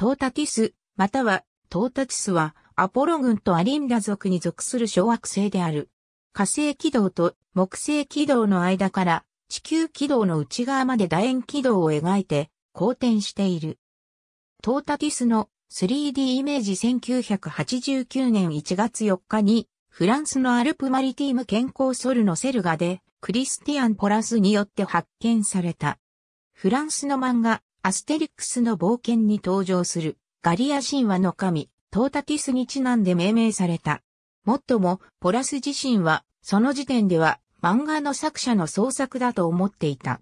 トータティス、またはトータティスはアポロ群とアリンダ族に属する小惑星である。火星軌道と木星軌道の間から地球軌道の内側まで楕円軌道を描いて公転している。トータティスの 3D イメージ1989年1月4日にフランスのアルプマリティーム健康ソルのセルガでクリスティアン・ポラスによって発見された。フランスの漫画アステリックスの冒険に登場するガリア神話の神、トータティスにちなんで命名された。もっとも、ポラス自身は、その時点では漫画の作者の創作だと思っていた。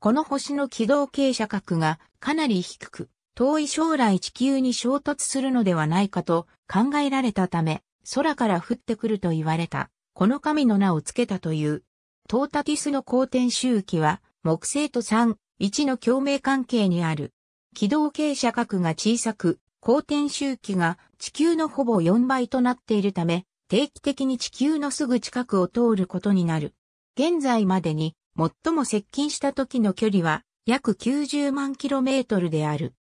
この星の軌道傾斜角がかなり低く、遠い将来地球に衝突するのではないかと考えられたため、空から降ってくると言われた、この神の名を付けたという。トータティスの公転周期は、木星と3、1の共鳴関係にある。軌道傾斜角が小さく、公転周期が地球のほぼ4倍となっているため、定期的に地球のすぐ近くを通ることになる。現在までに最も接近した時の距離は約90万キロメートルである。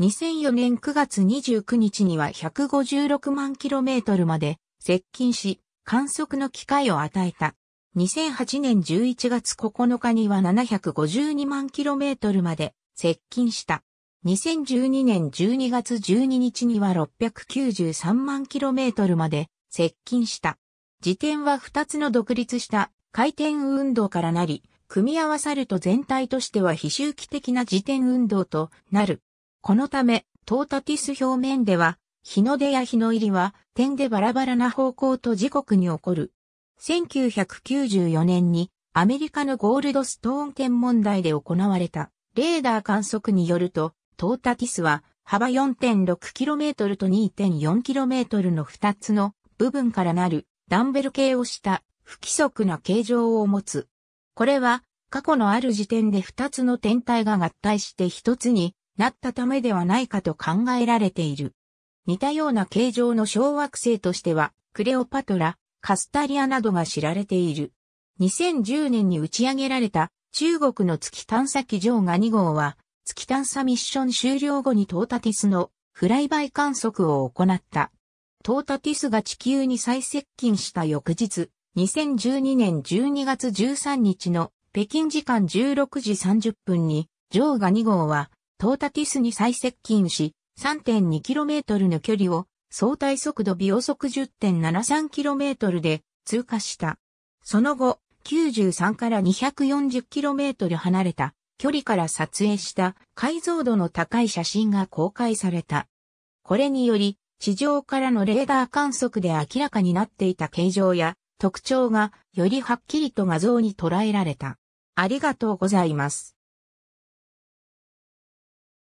2004年9月29日には156万キロメートルまで接近し、観測の機会を与えた。2008年11月9日には752万 km まで接近した。2012年12月12日には693万 km まで接近した。時点は2つの独立した回転運動からなり、組み合わさると全体としては非周期的な時点運動となる。このため、トータティス表面では、日の出や日の入りは点でバラバラな方向と時刻に起こる。1994年にアメリカのゴールドストーン天文台で行われたレーダー観測によると、トータティスは幅 4.6km と 2.4km の2つの部分からなるダンベル系をした不規則な形状を持つ。これは過去のある時点で2つの天体が合体して1つになったためではないかと考えられている。似たような形状の小惑星としてはクレオパトラ、カスタリアなどが知られている。2010年に打ち上げられた中国の月探査機ジョーガ2号は月探査ミッション終了後にトータティスのフライバイ観測を行った。トータティスが地球に最接近した翌日、2012年12月13日の北京時間16時30分に、ジョーガ2号はトータティスに最接近し、3.2km の距離を相対速度秒速 10.73km で通過した。その後、93から 240km 離れた距離から撮影した解像度の高い写真が公開された。これにより、地上からのレーダー観測で明らかになっていた形状や特徴がよりはっきりと画像に捉えられた。ありがとうございます。